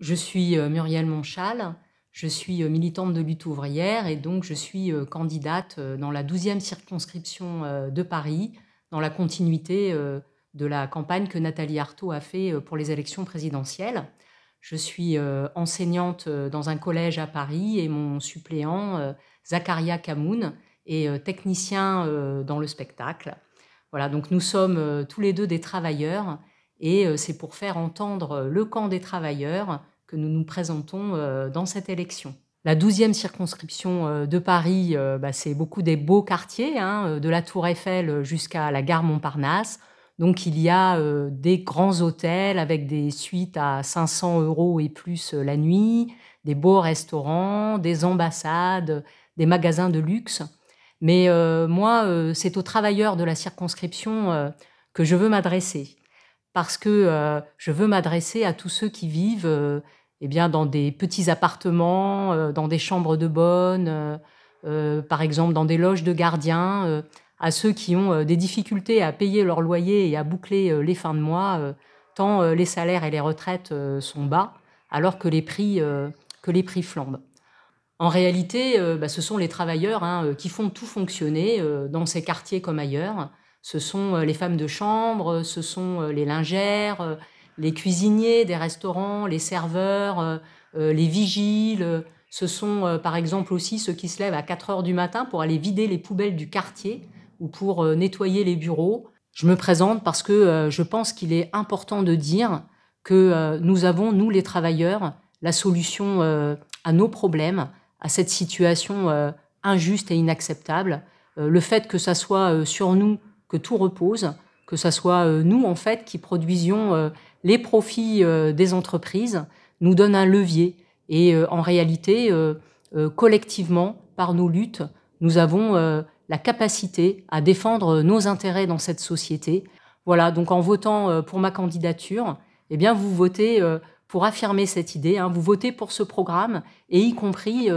je suis euh, Muriel Monchal, je suis euh, militante de lutte ouvrière et donc je suis euh, candidate dans la 12e circonscription de Paris, dans la continuité de la campagne que Nathalie Arthaud a fait pour les élections présidentielles. Je suis enseignante dans un collège à Paris et mon suppléant, Zacharia Kamoun, est technicien dans le spectacle. Voilà, donc nous sommes tous les deux des travailleurs et euh, c'est pour faire entendre euh, le camp des travailleurs que nous nous présentons euh, dans cette élection. La douzième circonscription de Paris, bah, c'est beaucoup des beaux quartiers, hein, de la Tour Eiffel jusqu'à la gare Montparnasse. Donc il y a des grands hôtels avec des suites à 500 euros et plus la nuit, des beaux restaurants, des ambassades, des magasins de luxe. Mais moi, c'est aux travailleurs de la circonscription que je veux m'adresser parce que euh, je veux m'adresser à tous ceux qui vivent euh, eh bien, dans des petits appartements, euh, dans des chambres de bonne, par exemple dans des loges de gardiens, à ceux qui ont des difficultés à payer leur loyer et à boucler les fins de mois, tant les salaires et les retraites sont bas, alors que les prix, que les prix flambent. En réalité, bah, ce sont les travailleurs hein, qui font tout fonctionner dans ces quartiers comme ailleurs ce sont euh, les femmes de chambre, euh, ce sont euh, les lingères, les cuisiniers des restaurants, les serveurs, les vigiles. Ce sont par exemple aussi ceux qui se lèvent à 4 heures du matin pour aller vider les poubelles du quartier ou pour nettoyer les bureaux. Je me présente parce que je pense qu'il est important de dire que nous avons, nous les travailleurs, la solution à nos problèmes, à cette situation injuste et inacceptable. le fait que ça soit sur nous que tout repose, que ce soit euh, nous, en fait, qui produisions euh, les profits euh, des entreprises, nous donne un levier. Et en réalité, collectivement, par nos luttes, nous avons la capacité à défendre nos intérêts dans cette société. Voilà, donc en votant pour ma candidature, eh bien, vous votez pour affirmer cette idée, hein. vous votez pour ce programme, et y compris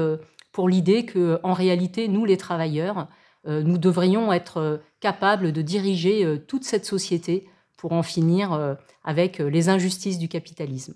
pour l'idée que, en réalité, nous, les travailleurs, euh, nous devrions être euh, capables de diriger euh, toute cette société pour en finir avec les injustices du capitalisme.